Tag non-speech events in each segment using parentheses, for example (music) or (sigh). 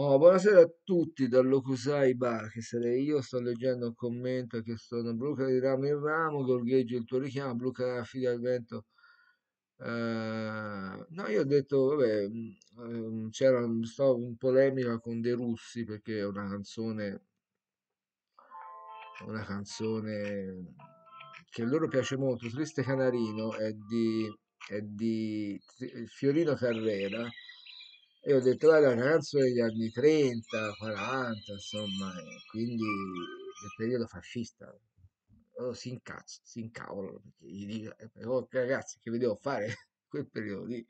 Oh, buonasera a tutti dal Locusai Bar, che sarei io, sto leggendo un commento che sono Bruca di ramo in ramo, gorgheggio il tuo richiamo, Bruca figa al vento. Uh, no, io ho detto, vabbè, um, c'era stavo in polemica con De Russi perché è una canzone, una canzone che a loro piace molto, Triste Canarino, è di, è di Fiorino Carrera e ho detto, guarda, un ragazzo degli anni 30, 40, insomma, quindi del periodo fascista. Oh, si incazza, si incavolano, perché gli dico, oh, ragazzi, che vedevo fare (laughs) quel periodo lì?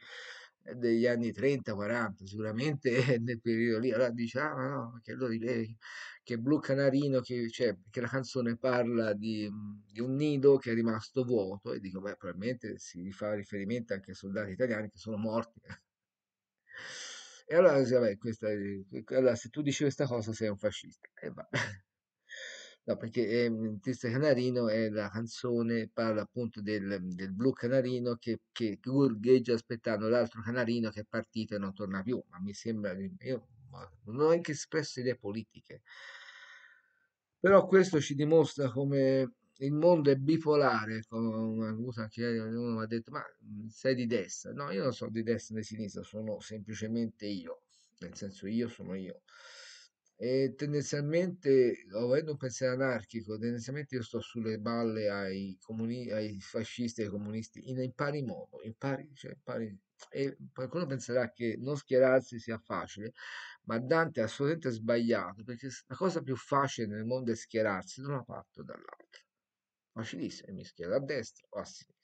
degli anni 30, 40, sicuramente nel periodo lì. Allora diciamo, ah, no, che, allora, che Blu Canarino, che, cioè, che la canzone parla di, di, un nido che è rimasto vuoto, e dico, beh, probabilmente si fa riferimento anche ai soldati italiani che sono morti eh". E allora vabbè, questa, allora, se tu dici questa cosa sei un fascista. E va. (laughs) No, perché eh, Triste Canarino è la canzone, parla appunto del, del blu canarino che, che gorgheggia aspettando l'altro canarino che è partito e non torna più. Ma mi sembra che io non ho anche espresso idee politiche. Però questo ci dimostra come il mondo è bipolare, come usa uno mi ha detto, ma mhmm, sei di destra? No, io non sono di destra né di sinistra, sono semplicemente io, nel senso io sono io. E tendenzialmente, avendo un pensiero anarchico, tendenzialmente io sto sulle balle ai, comuni, ai fascisti e ai comunisti in, in pari modo, in pari, cioè in pari, e qualcuno penserà che non schierarsi sia facile, ma Dante è assolutamente sbagliato perché la cosa più facile nel mondo è schierarsi da una parte o dall'altra o a sinistra e mi schiero a destra o a sinistra.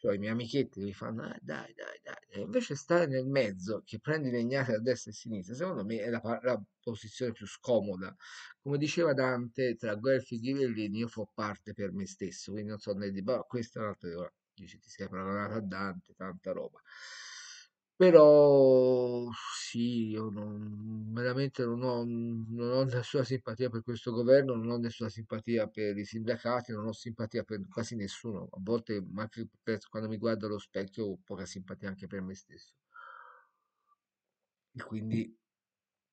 Cioè i miei amichetti mi fanno ah, dai, dai, dai, e invece stare nel mezzo che prendi legnate a destra e a sinistra, secondo me è la, la posizione più scomoda. Come diceva Dante, tra Guelfi e Ghibellini io fo parte per me stesso, quindi non so né di, boh, questa è un'altra cosa. Dice, ti sei paragonato a Dante, tanta roba. Però sì, io non veramente non ho non ho nessuna simpatia per questo governo, non ho nessuna simpatia per i sindacati, non ho simpatia per quasi nessuno. A volte, anche per- quando mi guardo allo specchio, ho poca simpatia anche per me stesso. E quindi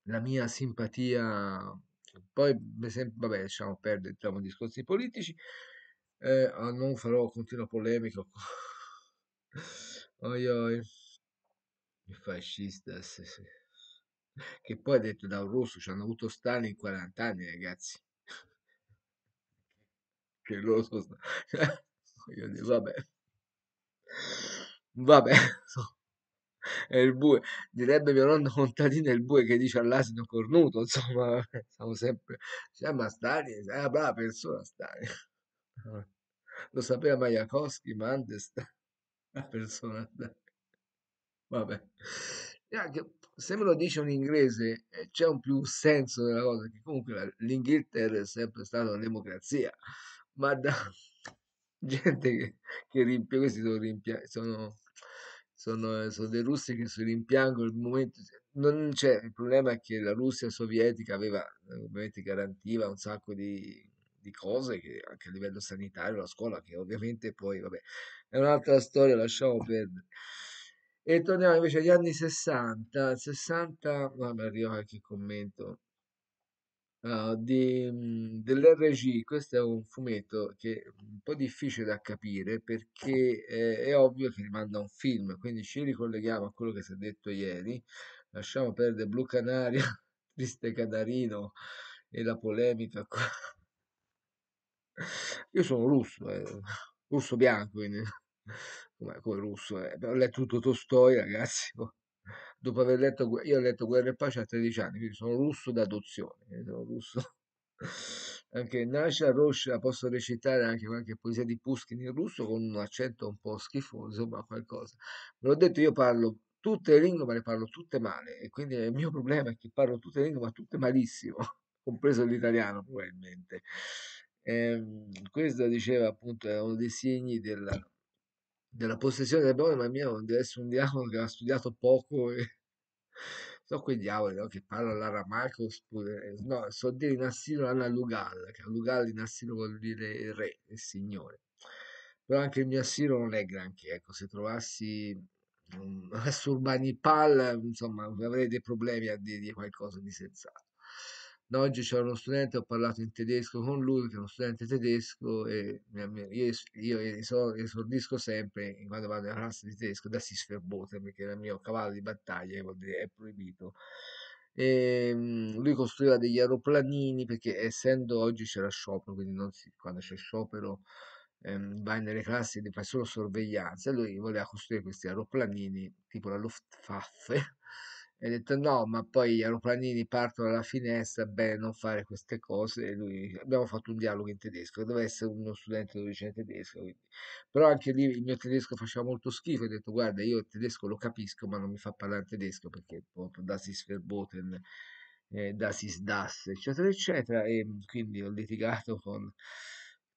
la mia simpatia cioè, poi vabbè lasciamo perdere, entriamo discorsi politici, ehm, non farò continua polemica. (laughs) Ohi, ohi il fascista assassino. che poi ha detto da un russo ci hanno avuto Stalin in 40 anni ragazzi che loro sono io dico vabbè vabbè (laughs) è il bue direbbe mio nonno contadino il bue che dice all'asino cornuto insomma siamo sempre cioè, ma Stalin è una brava persona Stalin (laughs) lo sapeva Majakowski ma Andes persona Stalin Vabbè. anche, se me lo dice un inglese eh, c'è un più senso della cosa, che comunque l'Inghilterra è sempre stata una democrazia, ma da (laughs) gente che, che rimpia, questi sono, rimpia, sono, sono, sono dei russi che si rimpiangono il momento cioè, non c'è il problema è che la Russia sovietica aveva ovviamente garantiva un sacco di, di cose che, anche a livello sanitario la scuola che ovviamente poi vabbè è un'altra storia lasciamo perdere e torniamo invece agli anni 60, 60, vabbè, arriva anche il commento, uh, di, mhmm, dell'RG, questo è un fumetto che è un po' difficile da capire perché eh, è ovvio che rimanda un film, quindi ci ricolleghiamo a quello che si è detto ieri, lasciamo perdere Blu Canaria, (laughs) Triste Canarino e la polemica qua. Io sono russo, eh. russo bianco, quindi come, come russo. Eh. Ho letto tutto Tolstoi, ragazzi. (laughs) Boh. Dopo aver letto, io ho letto Guerra e Pace a 13 anni, quindi sono russo d'adozione. Eh, sono russo. (laughs) Anche Nasha Rosh posso recitare anche qualche poesia di Pushkin in russo con un accento un po' schifoso, ma qualcosa. Ve l'ho detto, io parlo tutte le lingue, ma le parlo tutte male. E quindi il mio problema è che parlo tutte le lingue, ma tutte malissimo, (laughs) compreso l'italiano probabilmente. Eh, questo diceva appunto è uno dei segni della, della possessione del bene, ma mia non deve essere un diavolo che ha studiato poco e... (laughs) Sono quei diavoli no? che parlano l'aramaco oppure... Eh, no, so dire in assilo l'anallugal, che allugal in assilo vuol dire il re, il signore. Però anche il mio assilo non è granché, ecco, se trovassi un assurbanipal, (laughs) insomma, avrei dei problemi a dirgli qualcosa di sensato. Da oggi c'è uno studente, ho parlato in tedesco con lui, che è uno studente tedesco, e io, esordisco sempre quando vado in classe di tedesco da Sisferbote, perché era il mio cavallo di battaglia, che vuol dire è proibito. E ehm, lui costruiva degli aeroplanini perché essendo oggi c'era sciopero, quindi si, quando c'è sciopero ehm, vai nelle classi e fai solo sorveglianza, E lui voleva costruire questi aeroplanini tipo la Luftwaffe e ha detto no, ma poi gli aeroplanini partono dalla finestra, bene non fare queste cose. E lui, abbiamo fatto un dialogo in tedesco, doveva essere uno studente di origine tedesca, quindi. però anche lì il mio tedesco faceva molto schifo, ho detto guarda io il tedesco lo capisco, ma non mi fa parlare tedesco perché proprio das ist verboten, eh, das ist das, eccetera, eccetera, e quindi ho litigato con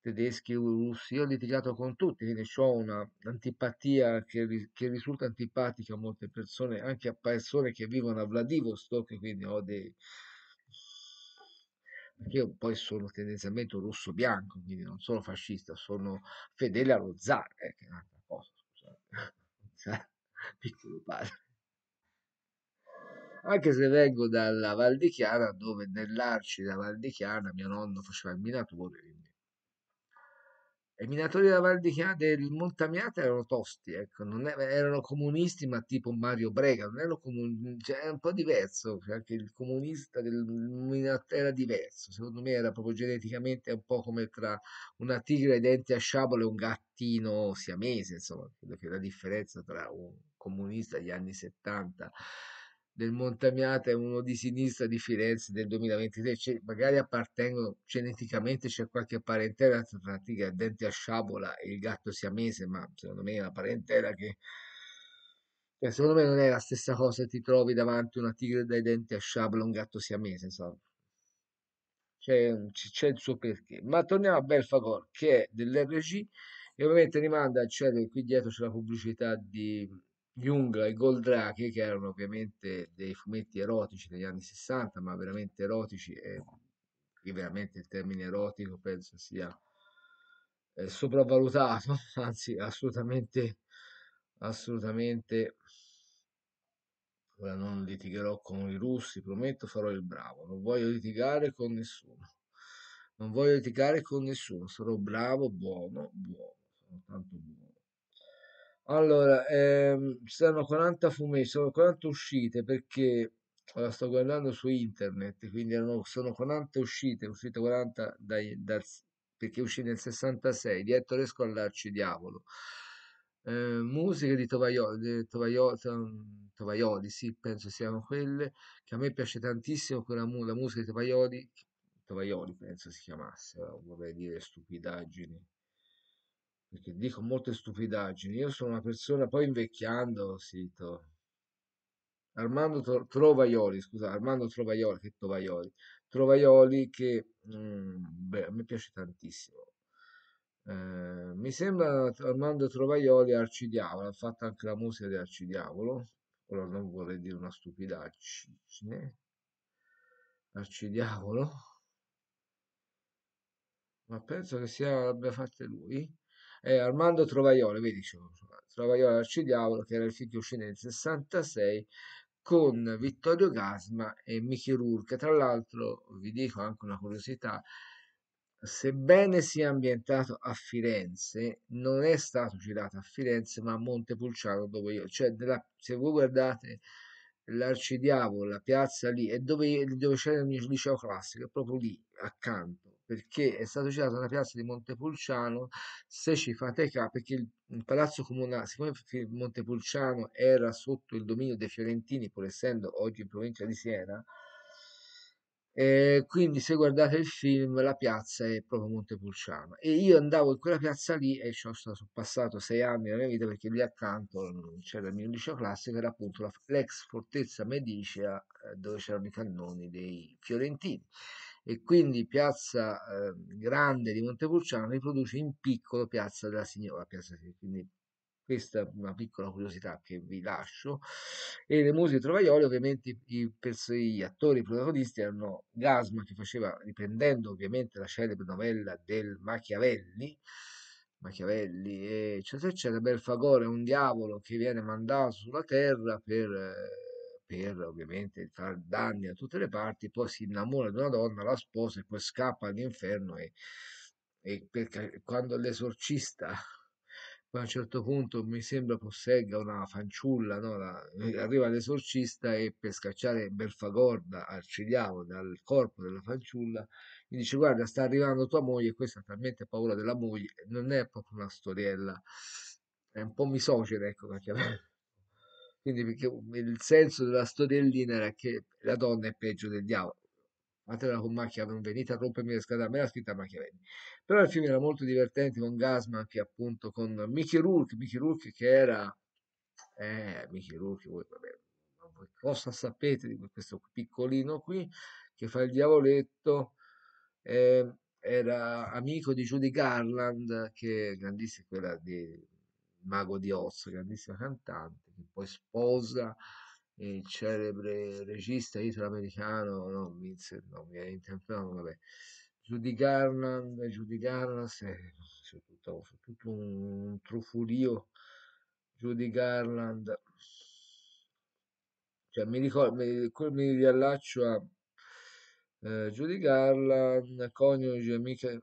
tedeschi o russi, io ho litigato con tutti, quindi ho un'antipatia che, che, risulta antipatica a molte persone, anche a persone che vivono a Vladivostok, quindi ho dei... Perché io poi sono tendenzialmente un russo bianco, quindi non sono fascista, sono fedele allo zar, eh, (laughs) Piccolo padre anche se vengo dalla Val di Chiana, dove nell'arci della Val di Chiana mio nonno faceva il minatore, quindi i minatori della Val di Chia, del Montamiata erano tosti, ecco, è, erano comunisti, ma tipo Mario Brega, non erano comunisti, cioè, era un po' diverso, cioè anche il comunista del minatore era diverso, secondo me era proprio geneticamente un po' come tra una tigre ai denti a sciabole e un gattino siamese, insomma, credo che la differenza tra un comunista degli anni 70 del Montamiata e uno di sinistra di Firenze del 2023, cioè, magari appartengono geneticamente, c'è qualche parentela tra tigre Dente a Sciabola e il gatto siamese, ma secondo me è una parentela che cioè, secondo me non è la stessa cosa ti trovi davanti una tigre dai denti a sciabola e un gatto siamese, insomma. C'è, c'è il suo perché. Ma torniamo a Belfagor, che è dell'RG, e ovviamente rimanda al cielo, qui dietro c'è la pubblicità di Jung e Goldrake, che erano ovviamente dei fumetti erotici degli anni 60, ma veramente erotici, e, e veramente il termine erotico penso sia eh, sopravvalutato, (laughs) anzi assolutamente, assolutamente, ora non litigherò con i russi, prometto farò il bravo, non voglio litigare con nessuno, non voglio litigare con nessuno, sarò bravo, buono, buono, sono tanto buono. Allora, ehm, ci saranno 40 fumetti, sono 40 uscite perché la sto guardando su internet, quindi erano, sono 40 uscite, uscite 40 dai, dal, perché uscì nel 66 di Ettore Esco all'Arcidiavolo. Eh, musiche di Tovaioli, Tovaioli, sì, penso siano quelle, che a me piace tantissimo, quella la musica di Tovaioli, Tovaioli penso si chiamasse, vorrei dire stupidaggini, perché dico molte stupidaggini. Io sono una persona, poi invecchiando, sito. Armando Trovaioli, scusa, Armando Trovaioli, che Trovaioli, Trovaioli che mh, mm, beh, a me piace tantissimo. Eh, mi sembra Armando Trovaioli arcidiavolo, ha fatto anche la musica di arcidiavolo, ora non vorrei dire una stupidaggine, arcidiavolo, ma penso che sia, l'abbia fatta lui è eh, Armando Trovaiolo, vedi, Trovaiolo Arcidiavolo, che era il figlio uscì nel 66 con Vittorio Gasma e Michi Rourke. Tra l'altro, vi dico anche una curiosità, sebbene sia ambientato a Firenze, non è stato girato a Firenze, ma a Montepulciano, dove io, cioè, della, se voi guardate l'arcidiavolo, la piazza lì, è dove, dove c'era il mio liceo classico, è proprio lì, accanto perché è stato girato nella piazza di Montepulciano se ci fate caso perché il, il palazzo comunale siccome Montepulciano era sotto il dominio dei fiorentini pur essendo oggi in provincia di Siena eh, quindi se guardate il film la piazza è proprio Montepulciano e io andavo in quella piazza lì e ci ho passato sei anni della mia vita perché lì accanto mm, c'era il mio liceo classico era appunto la, l'ex fortezza medicea eh, dove c'erano i cannoni dei fiorentini e quindi Piazza eh, Grande di Montepulciano riproduce in piccolo Piazza della Signora. Piazza, quindi questa è una piccola curiosità che vi lascio. E le musiche di Trovaioli, ovviamente i, i, gli attori protagonisti erano Gasma che faceva, riprendendo ovviamente la celebre novella del Machiavelli, Machiavelli, eccetera, eccetera. Belfagor è un diavolo che viene mandato sulla terra per... Eh, per ovviamente far danni a tutte le parti, poi si innamora di una donna, la sposa e poi scappa all'inferno e, e perché quando l'esorcista a un certo punto mi sembra possegga una fanciulla, no? la, arriva l'esorcista e per scacciare Belfagorda, arcidiavolo, dal corpo della fanciulla, gli dice guarda sta arrivando tua moglie, e questa ha talmente paura della moglie, non è proprio una storiella, è un po' misogena, ecco perché quindi il senso della storiellina era che la donna è peggio del diavolo. Fatela con macchia non venite a rompermi le scatole, me la scritta Machiavelli. Però il film era molto divertente con Gasman, che appunto con Mickey Rourke, Mickey Rourke che era... Eh, Mickey Rourke, voi vabbè, cosa sapete di questo piccolino qui che fa il diavoletto? Eh, era amico di Judy Garland, che è grandissima, quella di Mago di Oz, grandissima cantante che poi sposa il celebre regista italoamericano, no, Vincent, no, mi viene in tempo, no, vabbè, Judy Garland, Judy Garland, eh, su tutto, su tutto un trufolio, Judy Garland, cioè mi ricordo, mi, mi riallaccio a eh, Judy Garland, coniuge amica,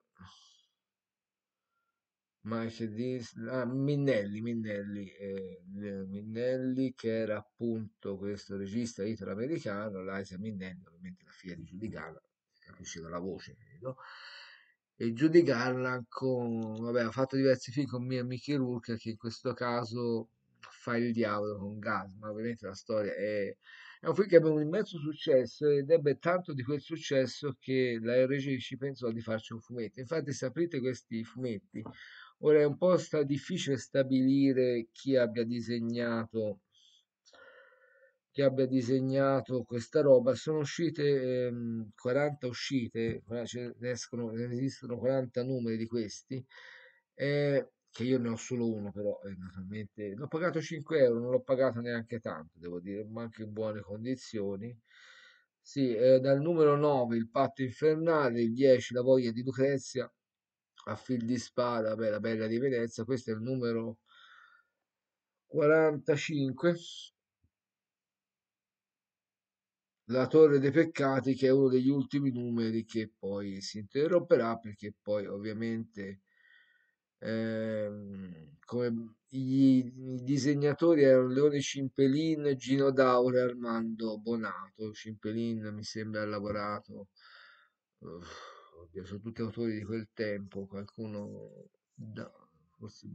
Mercedes, ah, Minnelli, Minnelli, eh, eh, Minnelli, che era appunto questo regista italo-americano, Liza Minnelli, ovviamente la figlia di Judy Garland, capisce dalla voce, credo, e Judy Garland con, vabbè, ha fatto diversi film con Mia Mickey Rourke, che in questo caso fa il diavolo con Gas, ma ovviamente la storia è, è un film che ebbe un immenso successo ed ebbe tanto di quel successo che la RG ci pensò di farci un fumetto. Infatti, se aprite questi fumetti, Ora è un po' sta difficile stabilire chi abbia disegnato chi abbia disegnato questa roba. Sono uscite ehm, 40 uscite, escono, ne esistono 40 numeri di questi, eh, che io ne ho solo uno però, eh, naturalmente. L'ho pagato 5 euro, non l'ho pagato neanche tanto, devo dire, ma anche in buone condizioni. Sì, eh, dal numero 9 il patto infernale, il 10 la voglia di Lucrezia, a fil di spada per la Bella di Venezia, questo è il numero 45, la Torre dei Peccati che è uno degli ultimi numeri che poi si interromperà perché poi ovviamente ehm, come i, i disegnatori erano Leone Cimpelin, Gino Daure, Armando Bonato, Cimpelin mi sembra ha lavorato... Uff ovvio, sono tutti autori di quel tempo, qualcuno da, forse,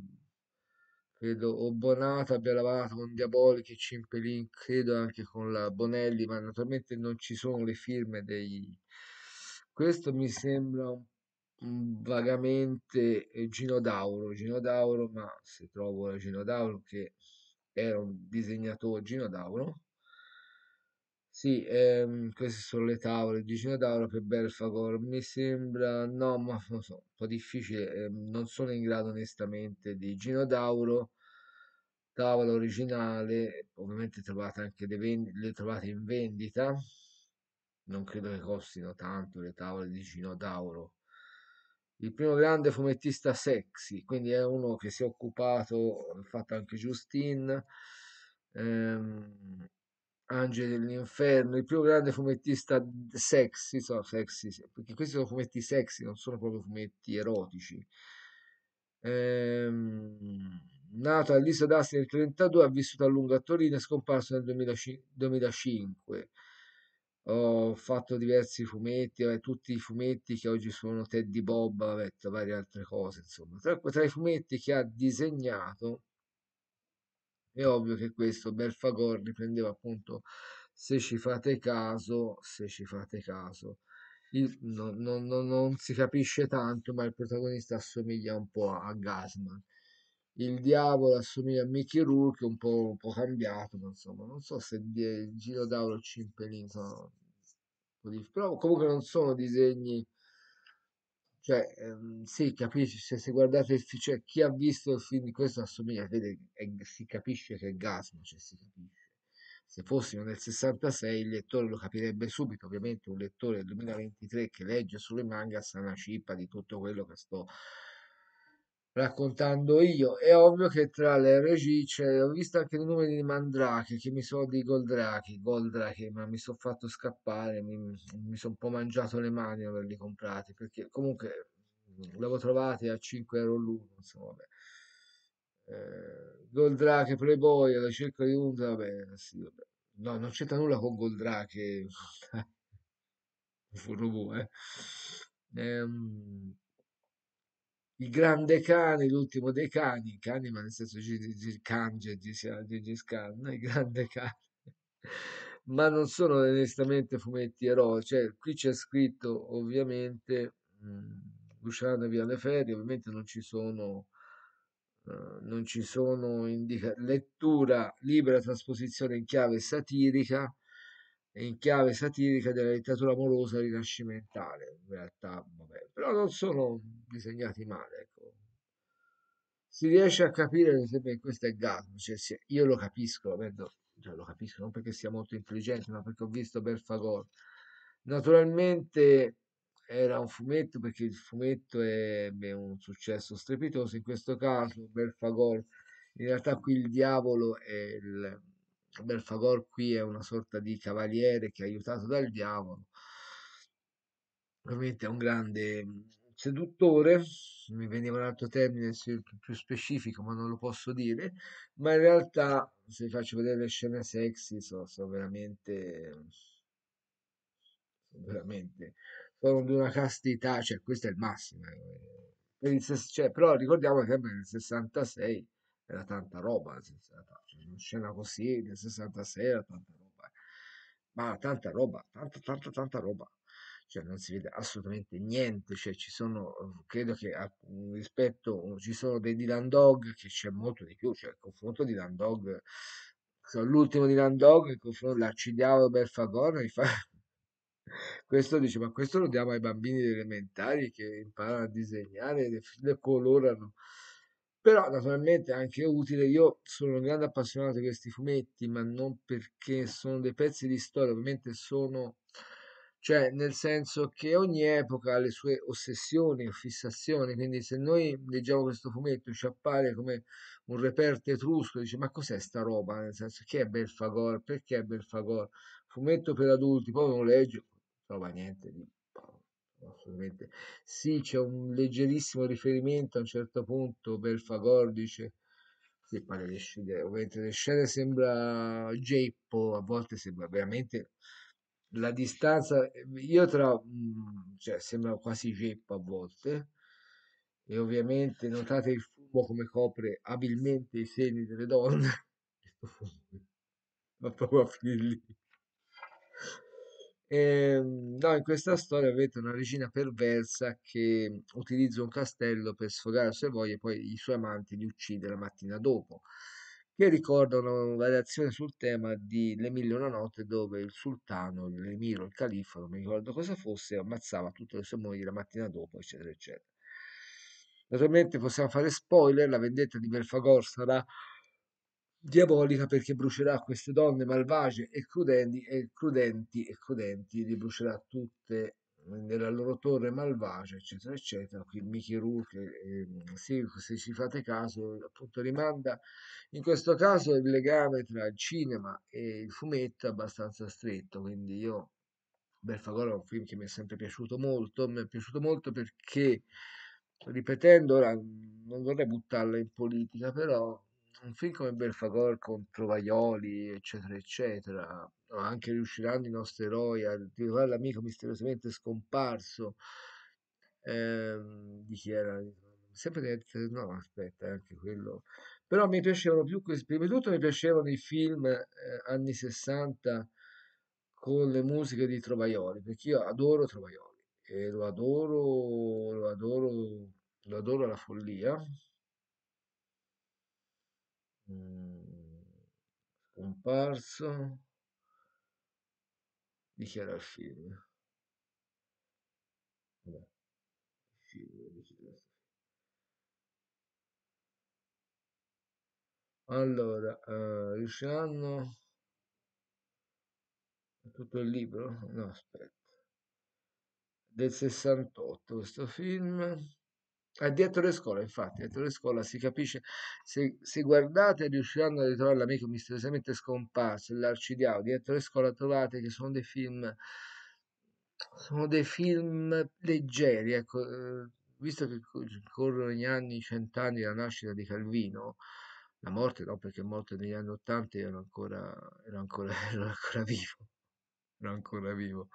credo o Bonata abbia lavorato con Diabolici, Cimpelin, credo anche con la Bonelli, ma naturalmente non ci sono le firme dei... Questo mi sembra un vagamente Gino Dauro, Gino Dauro, ma se trovo Gino Dauro che era un disegnatore, Gino Dauro, sì, ehm, queste sono le tavole, vicino tavola per Belfagor. Mi sembra, no, ma non lo so, un po' difficile, ehm, non sono in grado onestamente di Gino Dauro, tavola originale, ovviamente trovate anche le trovate in vendita, non credo che costino tanto le tavole di Gino Dauro. Il primo grande fumettista sexy, quindi è uno che si è occupato, ha fatto anche Justin, ehm, Angeli dell'Inferno, il primo grande fumettista sexy, so, sexy, perché questi sono fumetti sexy, non sono proprio fumetti erotici. Ehm, nato all'isola d'Asti nel 1932, ha vissuto a lungo a Torino e scomparso nel 2005. Ho fatto diversi fumetti, vabbè, tutti i fumetti che oggi sono Teddy Bob, vabbè, varie altre cose, insomma. Tra, tra i fumetti che ha disegnato è ovvio che questo Belfagor riprendeva appunto, se ci fate caso, se ci fate caso, il, no, no, no, non si capisce tanto, ma il protagonista assomiglia un po' a, a Gasman. Il diavolo assomiglia a Mickey Rourke, un po', un po cambiato, ma insomma, non so se il eh, Giro d'Auro Cimpelin sono... Però comunque non sono disegni cioè, ehm, sì, capisci, se, se guardate cioè, chi ha visto il film di questo assomiglia, vede, è, si capisce che è Gasman, cioè si capisce. Se fossimo nel 66 il lettore lo capirebbe subito, ovviamente un lettore del 2023 che legge sulle manga sa una cippa di tutto quello che sto raccontando io. È ovvio che tra le regie cioè, ho visto anche il nome di Mandrake, che mi sono di Goldrake, Goldrake, ma mi sono fatto scappare, mi, mi sono un po' mangiato le mani averli comprati, perché comunque l'avevo trovati a 5 euro l'uno, insomma, vabbè. Eh, Goldrache, Playboy, alla cerca di un... vabbè, sì, vabbè. No, non c'entra nulla con Goldrache. (laughs) Furrobu, eh. Ehm il grande cane, l'ultimo dei cani, cani ma nel senso di Kanje, Gengis Khan, il grande cane, (laughs) ma non sono onestamente fumetti eroi, cioè qui c'è scritto ovviamente mh, mm, Luciano Viale Ferri, ovviamente non ci sono, uh, sono indica- lettura libera, trasposizione in chiave satirica, e in chiave satirica della letteratura amorosa rinascimentale. In realtà, vabbè, però non sono disegnati male. Ecco. Si riesce a capire, ad esempio, che questo è Gasmo. Cioè, io lo capisco, avendo, cioè, lo capisco non perché sia molto intelligente, ma perché ho visto Belfagor. Naturalmente era un fumetto perché il fumetto ebbe un successo strepitoso. In questo caso, Belfagor, in realtà, qui il diavolo è il Belfagor qui è una sorta di cavaliere che è aiutato dal diavolo ovviamente è un grande mm, seduttore mi veniva un altro termine più specifico ma non lo posso dire ma in realtà se vi faccio vedere le scene sexy sono, sono veramente veramente sono di una castità cioè questo è il massimo eh, cioè, però ricordiamo che nel 66 era tanta roba, nel cioè, una scena così del 66 era tanta roba, eh. ma tanta roba, tanta, tanta, tanta roba. Cioè, non si vede assolutamente niente, cioè, ci sono, eh, credo che rispetto, ci sono dei Dylan Dog che c'è molto di più, cioè il confronto di Dylan Dog, cioè, l'ultimo Dylan Dog, il confronto l'arcidiavolo Belfagor, fa... (laughs) questo dice, ma questo lo diamo ai bambini elementari che imparano a disegnare, e le colorano però naturalmente è anche utile. Io sono un grande appassionato di questi fumetti, ma non perché sono dei pezzi di storia, ovviamente sono, cioè nel senso che ogni epoca ha le sue ossessioni o fissazioni, quindi se noi leggiamo questo fumetto ci appare come un reperto etrusco, dice ma cos'è sta roba? Nel senso che è Belfagor? Perché è Belfagor? Fumetto per adulti, poi non legge, trova niente di assolutamente. Sì, c'è un leggerissimo riferimento a un certo punto Belfagor dice che pare di Scheder, mentre le scene sembra Geppo, a volte sembra veramente la distanza, io tra, mm, cioè sembra quasi Geppo a volte, e ovviamente notate il fumo come copre abilmente i seni delle donne, (laughs) ma proprio a finire lì. Ehm, no, in questa storia avete una regina perversa che mhmm, utilizza un castello per sfogare le sue voglie e poi i suoi amanti li uccide la mattina dopo, che ricordano variazioni sul tema di Le mille una notte dove il sultano, l'emiro, il califfo, non mi ricordo cosa fosse, ammazzava tutte le sue mogli la mattina dopo, eccetera, eccetera. Naturalmente possiamo fare spoiler, la vendetta di Belfagor sarà diabolica perché brucerà queste donne malvagie e crudenti e crudenti e crudenti, li brucerà tutte nella loro torre malvagia, eccetera, eccetera. Qui Mickey Rourke, eh, sì, se ci fate caso, appunto rimanda in questo caso il legame tra il cinema e il fumetto è abbastanza stretto, quindi io Belfagora è un film che mi è sempre piaciuto molto, mi è piaciuto molto perché, ripetendo, ora non vorrei buttarla in politica, però un film come Belfagor con Trovaioli, eccetera, eccetera, o anche riusciranno i nostri eroi a ritrovare l'amico misteriosamente scomparso ehm, di chi era sempre detto no aspetta eh, anche quello però mi piacevano più questi prima di tutto mi piacevano i film eh, anni 60 con le musiche di Trovaioli perché io adoro Trovaioli e lo adoro lo adoro lo adoro alla follia Mm, scomparso dichiara film Vabbè. allora eh, riusciranno tutto il libro no aspetta del 68 questo film è dietro le scuole, infatti, dietro le scuole si capisce, se, se guardate riusciranno a ritrovare l'amico misteriosamente scomparso, l'arcidiavo, dietro le scuole trovate che sono dei film, sono dei film leggeri, ecco, eh, visto che corrono gli anni cent'anni la nascita di Calvino, la morte no, perché è morto negli anni Ottanta io ero ancora, ero ancora, (laughs) ero ancora vivo, ero ancora vivo,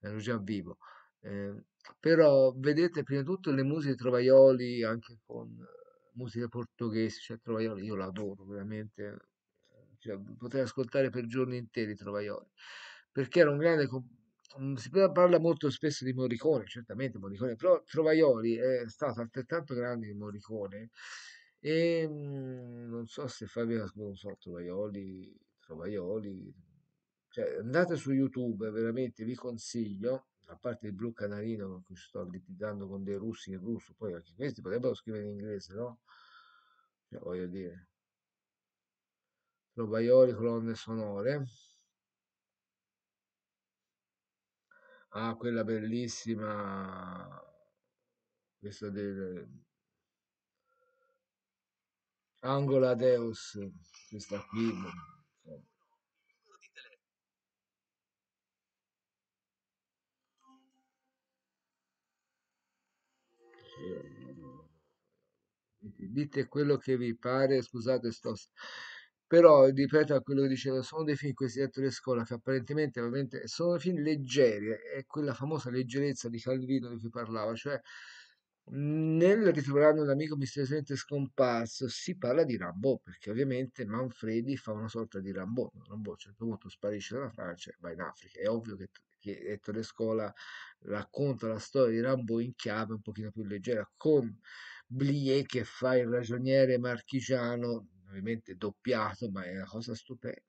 ero già vivo. Eh, però vedete prima di tutto le musiche Trovaioli anche con eh, musica portoghese, cioè Trovaioli io l'adoro veramente, eh, cioè, potrei ascoltare per giorni interi Trovaioli, perché era un grande... Mm, si parla molto spesso di Morricone, certamente Morricone, però Trovaioli è stato altrettanto grande di Morricone e mm, non so se Fabio non so, Trovaioli, Trovaioli, cioè, andate su YouTube, veramente vi consiglio a parte il blu canarino con cui sto litigando con dei russi in russo, poi anche questi potrebbero scrivere in inglese, no? Cioè, voglio dire. Trovaioli, colonne sonore. Ah, quella bellissima, questa del Angola Deus, questa qui boh. dite quello che vi pare, scusate sto... Però, ripeto a quello che dicevo, sono dei film, questi direttori di scuola, che apparentemente ovviamente sono film leggeri, è quella famosa leggerezza di Calvino di cui parlavo, cioè nel ritrovare un amico misteriosamente scomparso si parla di Rambo perché ovviamente Manfredi fa una sorta di Rambo Rambo a un certo punto sparisce dalla Francia e va in Africa è ovvio che, che Ettore Scola racconta la storia di Rambo in chiave un pochino più leggera con Blié che fa il ragioniere marchigiano, ovviamente doppiato, ma è una cosa stupenda.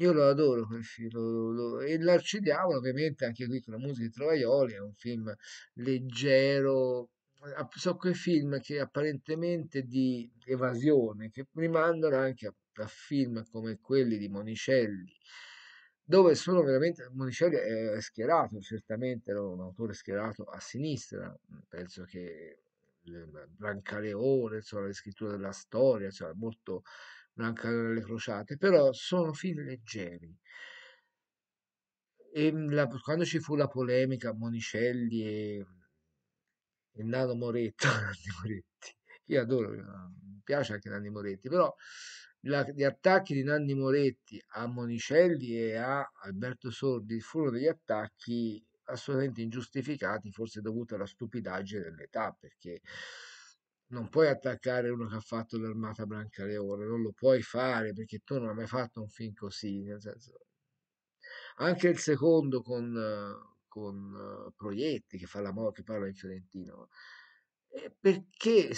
Io lo adoro quel film. Lo, lo, e L'Arcidiavolo, ovviamente, anche qui con la musica di Trovaioli, è un film leggero. Ah, sono quei film che apparentemente di evasione, che rimandano anche a, a film come quelli di Monicelli, dove sono veramente Monicelli è schierato, certamente era un autore schierato a sinistra, penso che Brancaleone, insomma, la scrittura della storia, cioè molto Brancaleone alle crociate, però sono film leggeri. E mhmm, la, quando ci fu la polemica Monicelli e, e Nano Moretto, Moretti, (laughs) io adoro, mi piace anche Nanni Moretti, però la, gli attacchi di Nanni Moretti a Monicelli e a Alberto Sordi furono degli attacchi assolutamente ingiustificati, forse dovuto alla stupidaggine dell'età, perché non puoi attaccare uno che ha fatto l'armata Branca Leone, non lo puoi fare perché tu non hai mai fatto un film così, nel senso... Anche il secondo con, con Proietti che fa la morte, che parla in fiorentino, perché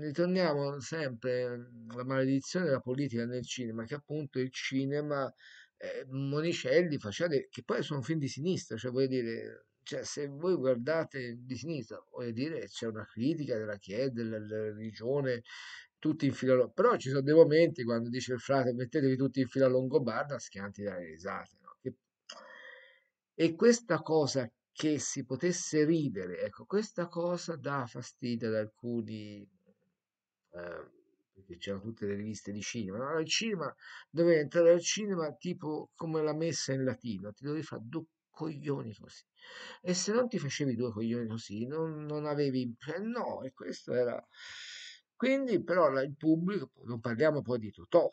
ritorniamo sempre alla mm, maledizione della politica nel cinema, che appunto il cinema eh, Monicelli Facciate, che poi sono film di sinistra, cioè voglio dire, cioè, se voi guardate di sinistra, voglio dire, c'è una critica della Chiesa, della, della religione, tutti in fila però ci sono dei momenti quando dice il frate mettetevi tutti in fila longobarda, schianti dalle risate, no? e, e questa cosa che si potesse ridere, ecco, questa cosa dà fastidio ad alcuni... Eh, perché c'erano tutte le riviste di cinema, no, il cinema dovevi entrare al cinema tipo come la messa in latino, ti dovevi fare due coglioni così. E se non ti facevi due coglioni così, non, non avevi... Eh, no, e questo era... Quindi però il pubblico, non parliamo poi di Totò,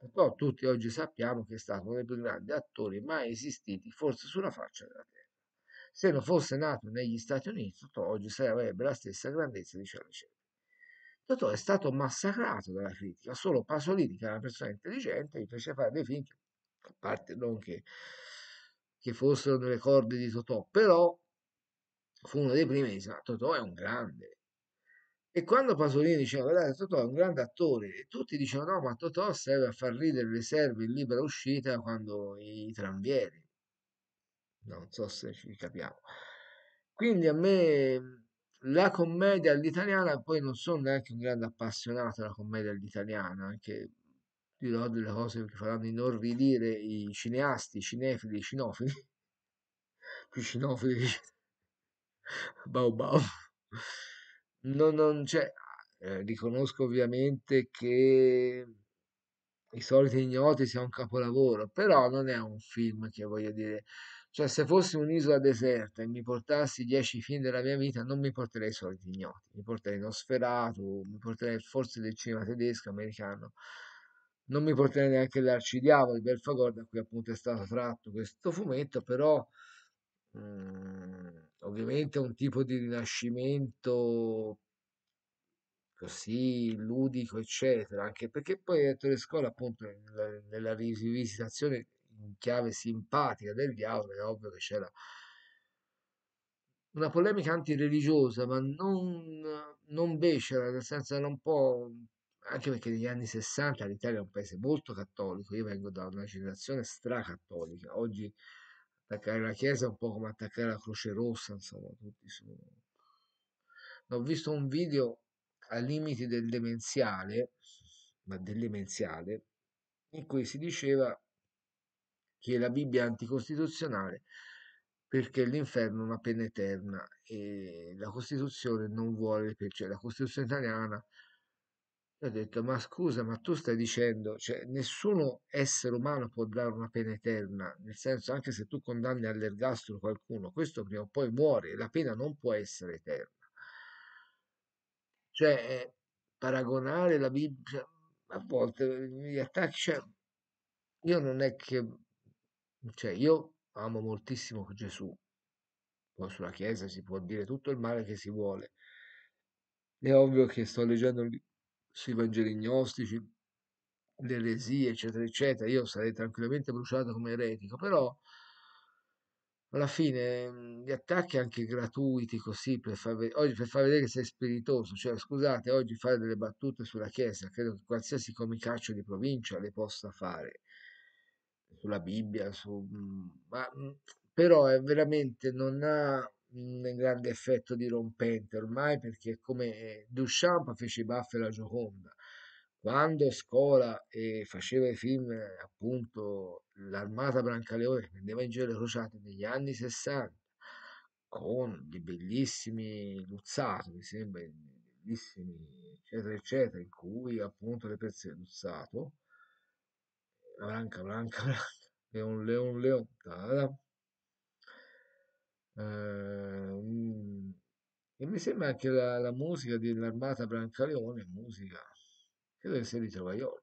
Totò tutti oggi sappiamo che è stato uno dei più grandi attori mai esistiti, forse sulla faccia della terra. Se non fosse nato negli Stati Uniti, Totò oggi sarebbe la stessa grandezza di Charlie Chaplin. Totò è stato massacrato dalla critica, solo Pasolini, che era una persona intelligente, gli fece fare dei film, a parte non che, che fossero nelle corde di Totò, però fu uno dei primi che disse, ma Totò è un grande. E quando Pasolini diceva, guardate, Totò è un grande attore, e tutti dicevano, no, ma Totò serve a far ridere le serve in libera uscita quando i tranvieri. Non so se ci capiamo. Quindi a me la commedia all'italiana, poi non sono neanche un grande appassionato della commedia all'italiana, anche dirò delle cose che faranno inorridire i cineasti, i cinefili, i cinofili, (laughs) i cinofili Bau Bau. Non, non c'è, eh, riconosco ovviamente che I soliti ignoti sia un capolavoro, però non è un film che voglio dire cioè, se fossi un'isola deserta e mi portassi dieci film della mia vita, non mi porterei i soliti ignoti, mi porterei Nosferatu, mi porterei forse del cinema tedesco, americano, non mi porterei neanche l'Arcidiavolo di Belfagor, da cui appunto è stato tratto questo fumetto, però mh, mm, ovviamente un tipo di rinascimento così ludico, eccetera, anche perché poi Ettore Scola appunto nella, nella rivisitazione in chiave simpatica del diavolo, è ovvio che c'era una polemica antireligiosa, ma non, non becera, nel senso era un po'... anche perché negli anni 60 l'Italia è un paese molto cattolico, io vengo da una generazione stracattolica, oggi attaccare la Chiesa è un po' come attaccare la Croce Rossa, insomma, tutti sono... Ho visto un video a limiti del demenziale, ma del demenziale, in cui si diceva che la Bibbia è anticostituzionale perché l'inferno è una pena eterna e la Costituzione non vuole, cioè la Costituzione italiana ha detto ma scusa ma tu stai dicendo, cioè nessuno essere umano può dare una pena eterna, nel senso anche se tu condanni all'ergastolo qualcuno, questo prima o poi muore, la pena non può essere eterna. Cioè eh, paragonare la Bibbia, cioè, a volte gli attacchi, cioè, io non è che cioè io amo moltissimo Gesù, poi sulla Chiesa si può dire tutto il male che si vuole. È ovvio che sto leggendo sui Vangeli gnostici, le eresie, eccetera, eccetera, io sarei tranquillamente bruciato come eretico, però alla fine mhmm, gli attacchi anche gratuiti così per far, oggi, per far vedere che sei spiritoso, cioè scusate, oggi fare delle battute sulla Chiesa, credo che qualsiasi comicaccio di provincia le possa fare sulla Bibbia, su, mhmm, ma, mhmm, però è veramente non ha mhmm, un grande effetto dirompente ormai perché come eh, Duchamp fece i baffi alla Gioconda quando Scola e faceva i film appunto l'armata Brancaleone che prendeva in giro le crociate negli anni 60 con dei bellissimi Luzzato mi sembra bellissimi eccetera eccetera in cui appunto le persone Luzzato Branca, branca, (laughs) branca. Leon, leon, leon. Da, da. Eh, mm, e mi sembra anche la, la musica dell'armata Brancaleone, musica, credo che sia di Trovaioli.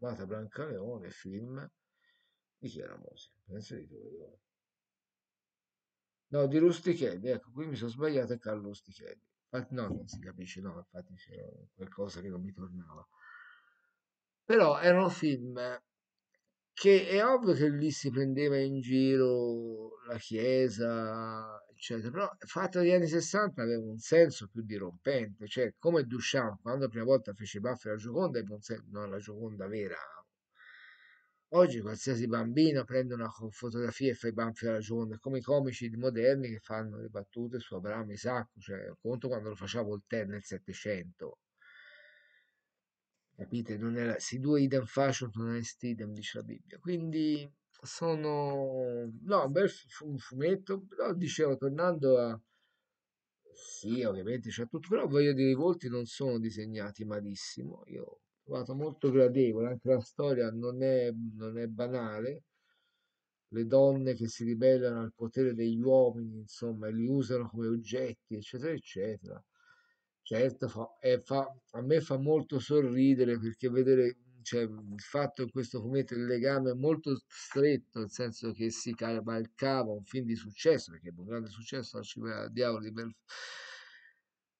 Armata Brancaleone, film, di chi è la musica? Penso di Trovaioli. No, di Rustichelli, ecco, qui mi sono sbagliato, è Carlo Rustichelli. Infatti, no, non si capisce, no, infatti c'è qualcosa che non mi tornava. Però erano film che è ovvio che lì si prendeva in giro la Chiesa, eccetera, però il fatto degli anni 60 aveva un senso più dirompente, cioè come Duchamp quando la prima volta fece i baffi alla Gioconda, non la Gioconda vera, oggi qualsiasi bambino prende una fotografia e fa i baffi alla Gioconda, come i comici moderni che fanno le battute su Abramo Isacco, cioè conto quando lo faceva Voltaire nel 700 Capite? Non era, si due idem facet non est idem, dice la Bibbia. Quindi sono... No, un bel fumetto, però dicevo, tornando a... Sì, ovviamente c'è tutto, però voglio dire, i volti non sono disegnati malissimo. Io ho trovato molto gradevole, anche la storia non è, non è banale. Le donne che si ribellano al potere degli uomini, insomma, li usano come oggetti, eccetera, eccetera Certo, fa, eh, fa, a me fa molto sorridere perché vedere cioè, il fatto in questo fumetto il legame molto stretto, nel senso che si cavalcava un film di successo, perché è un grande successo, la Diavoli Belf-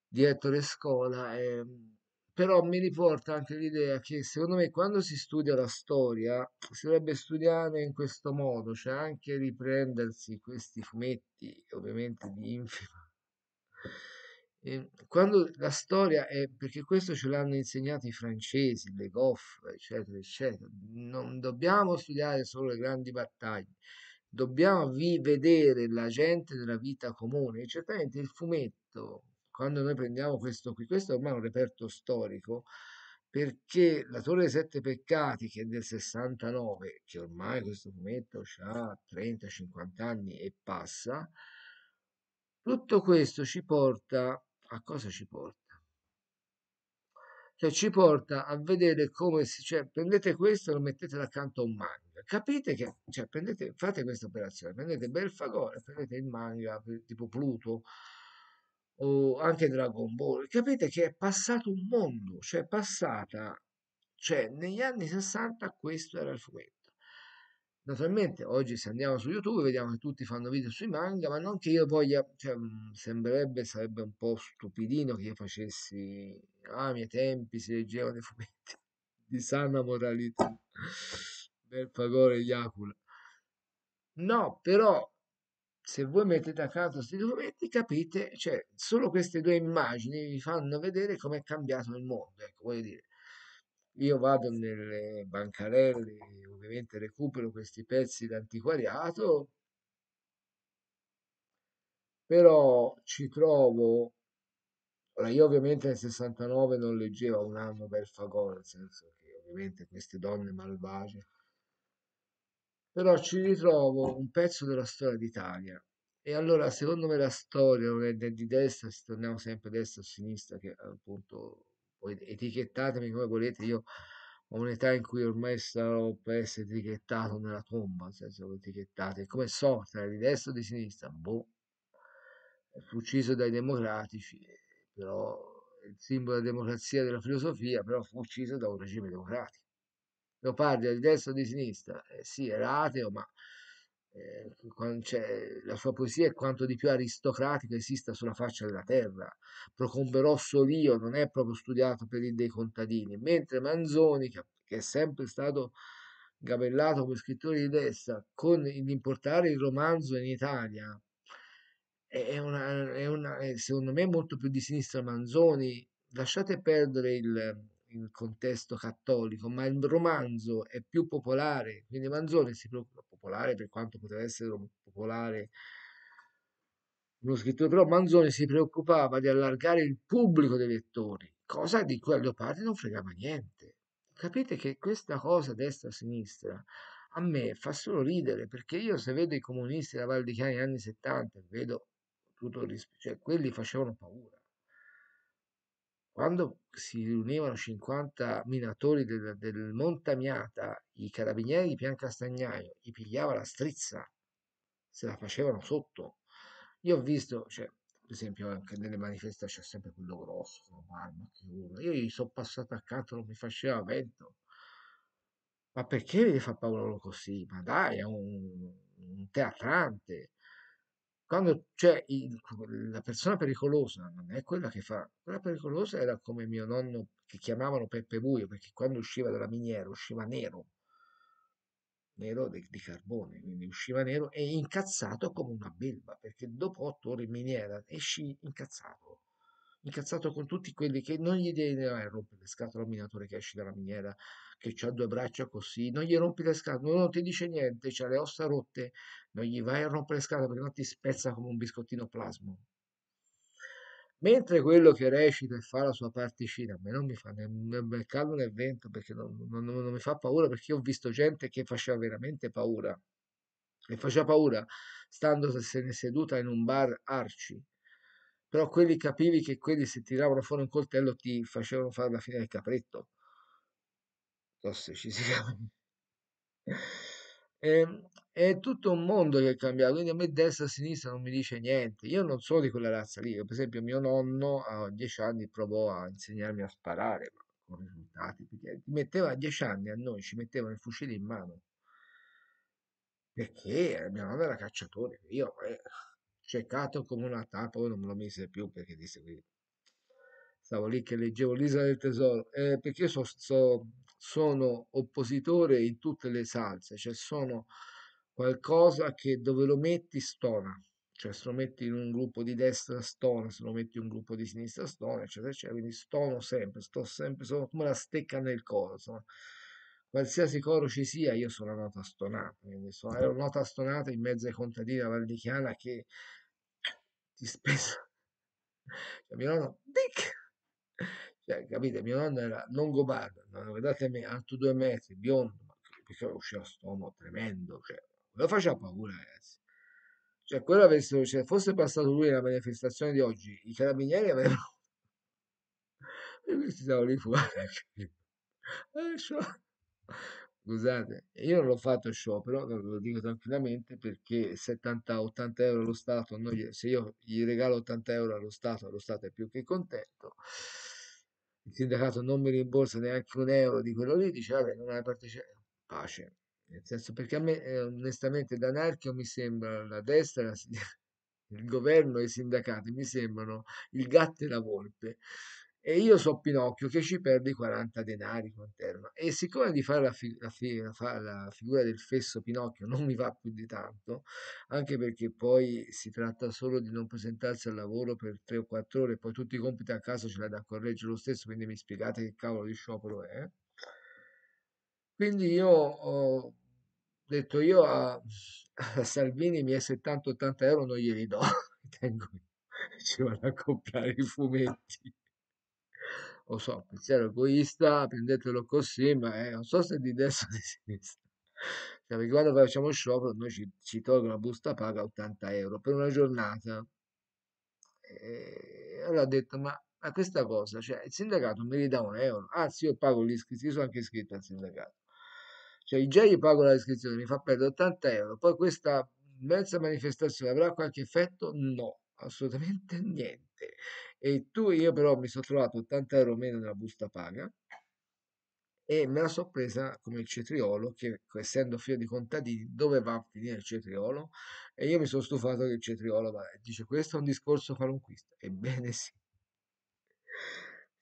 di Ettore Scola, eh, però mi riporta anche l'idea che secondo me quando si studia la storia si dovrebbe studiare in questo modo, cioè anche riprendersi questi fumetti, ovviamente di infima Ehm, quando la storia è perché questo ce l'hanno insegnato i francesi, le Goff, eccetera, eccetera. Non dobbiamo studiare solo le grandi battaglie, dobbiamo vi vedere la gente della vita comune. E certamente il fumetto, quando noi prendiamo questo qui, questo ormai è un reperto storico perché la Torre dei Sette Peccati, che è del 69, che ormai questo fumetto ha 30-50 anni e passa, tutto questo ci porta a cosa ci porta? Cioè ci porta a vedere come si... Cioè, prendete questo e lo mettete accanto a un manga. Capite che... Cioè, prendete, fate questa operazione, prendete Belfagor, prendete il manga eh, tipo Pluto o anche Dragon Ball. Capite che è passato un mondo, cioè è passata... Cioè, negli anni 60 questo era il fumetto Naturalmente, oggi se andiamo su YouTube vediamo che tutti fanno video sui manga, ma non che io voglia, cioè, mm, sembrerebbe, sarebbe un po' stupidino che io facessi, ah, ai miei tempi si leggevano i fumetti (laughs) di sana moralità, per favore Iacula. No, però, se voi mettete a caso questi fumetti, capite, cioè, solo queste due immagini vi fanno vedere com'è cambiato il mondo, ecco, voglio dire io vado nelle bancarelle, ovviamente recupero questi pezzi d'antiquariato, però ci trovo Ora, io ovviamente nel 69 non leggevo un anno per Fagò, nel senso che ovviamente queste donne malvagie, però ci ritrovo un pezzo della storia d'Italia. E allora, secondo me la storia non è di destra, se torniamo sempre a destra o sinistra, che appunto etichettatemi come volete, io ho un'età in cui ormai sarò per essere etichettato nella tomba, nel senso etichettate come sorta di destra o di sinistra, boh, fu ucciso dai democratici, eh, però il simbolo della democrazia e della filosofia, però fu ucciso da un regime democratico. Leopardi era di destra o di sinistra? Eh, sì, era ateo, ma Ehm, cioè, la sua poesia è quanto di più aristocratico esista sulla faccia della terra. Procombe Rosso Lio non è proprio studiato per il dei contadini, mentre Manzoni, che, è sempre stato gabellato come scrittore di destra, con l'importare il romanzo in Italia, è, una, è una, secondo me molto più di sinistra Manzoni. Lasciate perdere il, il contesto cattolico, ma il romanzo è più popolare, quindi Manzoni si preoccupa popolare per quanto poteva essere popolare uno scrittore, però Manzoni si preoccupava di allargare il pubblico dei lettori, cosa di cui a Leopardi non fregava niente. Capite che questa cosa destra-sinistra a me fa solo ridere, perché io se vedo i comunisti della Val di Chiani negli anni 70, vedo tutto il rispetto, cioè quelli facevano paura. Quando si riunivano 50 minatori del, del Montamiata, i carabinieri di Piancastagnaio gli pigliava la strizza, se la facevano sotto. Io ho visto, cioè, per esempio anche nelle manifestazioni c'è sempre quello grosso con che urla io gli sono passato accanto non mi faceva vento ma perché vi fa paura così ma dai è un, un teatrante quando c'è il, la persona pericolosa, non è quella che fa, quella pericolosa era come mio nonno che chiamavano Peppe Buio, perché quando usciva dalla miniera usciva nero, nero di, di carbone, quindi usciva nero e incazzato come una belva, perché dopo otto ore in miniera esci incazzato incazzato con tutti quelli che non gli devi eh, rompere le scatole al minatore che esce dalla miniera, che ha due braccia così, non gli rompi le scatole, non ti dice niente, ha le ossa rotte, non gli vai a rompere le scatole perché non ti spezza come un biscottino plasmo. Mentre quello che recita e fa la sua particina, a me non mi fa né, né caldo né vento perché non, non, non mi fa paura perché ho visto gente che faceva veramente paura. E faceva paura stando se ne seduta in un bar arci però quelli capivi che quelli se tiravano fuori un coltello ti facevano fare la fine del capretto. forse ci si chiama (laughs) ehm, è tutto un mondo che è cambiato, quindi a me destra e sinistra non mi dice niente. Io non sono di quella razza lì, per esempio mio nonno a 10 anni provò a insegnarmi a sparare, con risultati, perché metteva a 10 anni a noi, ci mettevano il fucile in mano. Perché mia nonna era cacciatore, io... Eh ciecato come una tappa, poi non me lo mise più perché disse qui. Stavo lì che leggevo l'Isola del Tesoro, eh, perché io so, so, sono oppositore in tutte le salse, cioè sono qualcosa che dove lo metti stona, cioè se lo metti in un gruppo di destra stona, se lo metti in un gruppo di sinistra stona, eccetera, eccetera, quindi stono sempre, sto sempre, sono come la stecca nel corso qualsiasi coro ci sia, io sono una nota stonata, quindi sono, ero nota stonata in mezzo ai contadini alla Valdichiana che ti spesso... Cioè, mio nonno, dic! Cioè, capite, mio nonno era non guardate me, alto due metri, biondo, ma perché usciva stomaco tremendo, cioè, lo faceva paura, ragazzi. Cioè, quello avesse, cioè, fosse passato lui nella manifestazione di oggi, i carabinieri avevano... (laughs) E questi stavano lì fuori. Lascia. (laughs) Ecco, Scusate, io non l'ho fatto sciopero, lo dico tranquillamente, perché 70-80 euro allo Stato, noi, se io gli regalo 80 euro allo Stato, lo Stato è più che contento. Il sindacato non mi rimborsa neanche un euro di quello lì, dice, vabbè, non hai partecipato, pace. Nel senso, perché a me, eh, onestamente, da anarchio mi sembra la destra, la (laughs) il governo e i sindacati mi sembrano il gatto e la volpe e io so Pinocchio che ci perde i 40 denari con Terma. E siccome di fare la, fi- la, fi- la, figura del fesso Pinocchio non mi va più di tanto, anche perché poi si tratta solo di non presentarsi al lavoro per 3 o 4 ore, poi tutti i compiti a casa ce l'ha da correggere lo stesso, quindi mi spiegate che cavolo di sciopero è. Quindi io ho detto io a, a Salvini i miei 70-80 euro non glieli do, (laughs) tengo, ci vado a comprare i fumetti lo so, pensiero egoista, prendetelo così, ma eh, non so se è di destra o di sinistra. Cioè, perché quando facciamo sciopero noi ci, ci tolgono la busta paga 80 euro per una giornata. E allora ho detto, ma, ma questa cosa, cioè, il sindacato mi ridà un euro, anzi ah, sì, io pago l'iscrizione, sono anche iscritto al sindacato. Cioè, già gli pago la iscrizione, mi fa perdere 80 euro, poi questa mezza manifestazione avrà qualche effetto? No, assolutamente (laughs) niente. E tu, io però mi sono trovato 80 euro meno nella busta paga e me la sono presa come il cetriolo, che essendo figlio di contadini, dove va a finire il cetriolo? E io mi sono stufato che il cetriolo va. Dice, questo è un discorso qualunquista. Ebbene sì.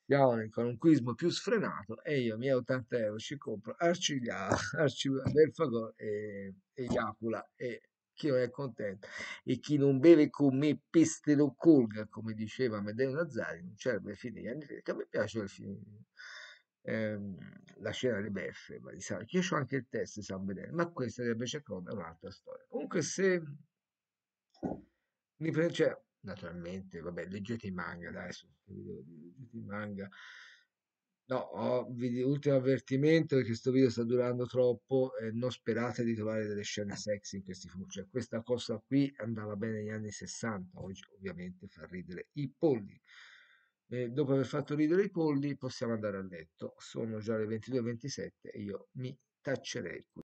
Siamo nel qualunquismo più sfrenato e io, mi miei 80 euro, ci compro Arciglia, Arci Belfagor e, e Iacula e chi non è contento e chi non beve con me peste lo colga, come diceva Medeo Nazari, non cervo ai fini degli anni 30, a me piace il film, ehm, la scena delle beffe, ma di San, io ho anche il testo di San Benedetto, ma questa di Abbeccia Croda è un'altra storia. Comunque se mi prende, cioè, naturalmente, vabbè, leggete i manga adesso, leggete i manga, No, ultimo avvertimento è che questo video sta durando troppo e non sperate di trovare delle scene sexy in questi film. Cioè, questa cosa qui andava bene negli anni 60, oggi ovviamente fa ridere i polli. E dopo aver fatto ridere i polli possiamo andare a letto. Sono già le 22.27 e io mi taccerei qui.